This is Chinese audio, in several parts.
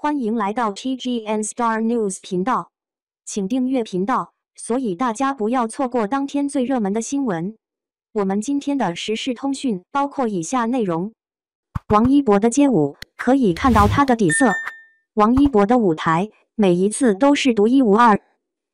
欢迎来到 TGN Star News 频道，请订阅频道，所以大家不要错过当天最热门的新闻。我们今天的时事通讯包括以下内容：王一博的街舞，可以看到他的底色；王一博的舞台，每一次都是独一无二。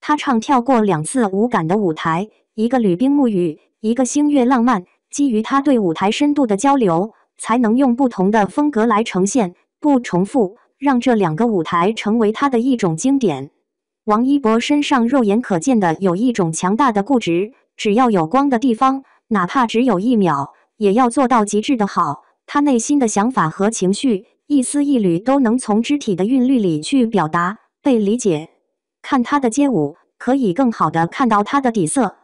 他唱跳过两次无感的舞台，一个吕冰沐雨，一个星月浪漫。基于他对舞台深度的交流，才能用不同的风格来呈现，不重复。让这两个舞台成为他的一种经典。王一博身上肉眼可见的有一种强大的固执，只要有光的地方，哪怕只有一秒，也要做到极致的好。他内心的想法和情绪，一丝一缕都能从肢体的韵律里去表达、被理解。看他的街舞，可以更好的看到他的底色。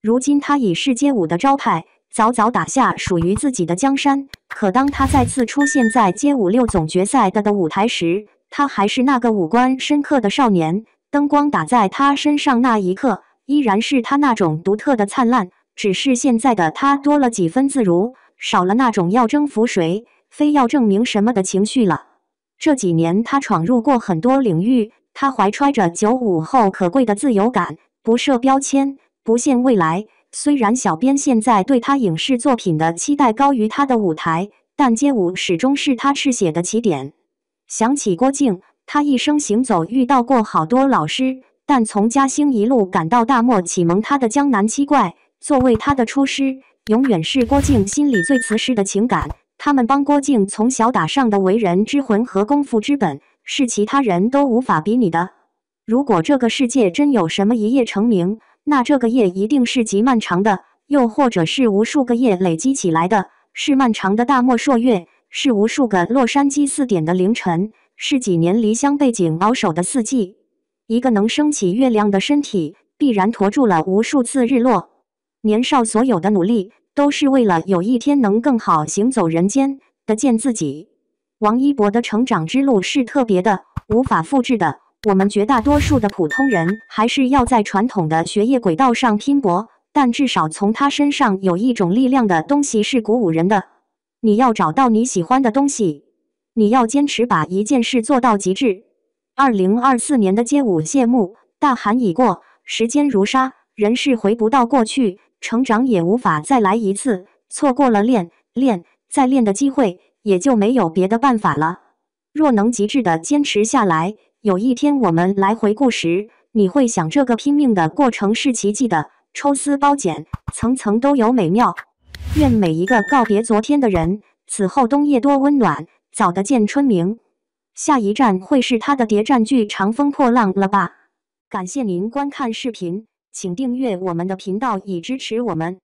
如今，他已是街舞的招牌。早早打下属于自己的江山，可当他再次出现在街舞六总决赛的的舞台时，他还是那个五官深刻的少年。灯光打在他身上那一刻，依然是他那种独特的灿烂。只是现在的他多了几分自如，少了那种要征服谁、非要证明什么的情绪了。这几年，他闯入过很多领域，他怀揣着九五后可贵的自由感，不设标签，不限未来。虽然小编现在对他影视作品的期待高于他的舞台，但街舞始终是他嗜血的起点。想起郭靖，他一生行走遇到过好多老师，但从嘉兴一路赶到大漠启蒙他的江南七怪，作为他的出师，永远是郭靖心里最慈实的情感。他们帮郭靖从小打上的为人之魂和功夫之本，是其他人都无法比拟的。如果这个世界真有什么一夜成名，那这个夜一定是极漫长的，又或者是无数个夜累积起来的，是漫长的大漠朔月，是无数个洛杉矶四点的凌晨，是几年离乡背井熬守的四季。一个能升起月亮的身体，必然驮住了无数次日落。年少所有的努力，都是为了有一天能更好行走人间的见自己。王一博的成长之路是特别的，无法复制的。我们绝大多数的普通人还是要在传统的学业轨道上拼搏，但至少从他身上有一种力量的东西是鼓舞人的。你要找到你喜欢的东西，你要坚持把一件事做到极致。二零二四年的街舞谢幕，大寒已过，时间如沙，人是回不到过去，成长也无法再来一次。错过了练练再练的机会，也就没有别的办法了。若能极致的坚持下来。有一天我们来回顾时，你会想这个拼命的过程是奇迹的抽丝剥茧，层层都有美妙。愿每一个告别昨天的人，此后冬夜多温暖，早得见春明。下一站会是他的谍战剧《长风破浪》了吧？感谢您观看视频，请订阅我们的频道以支持我们。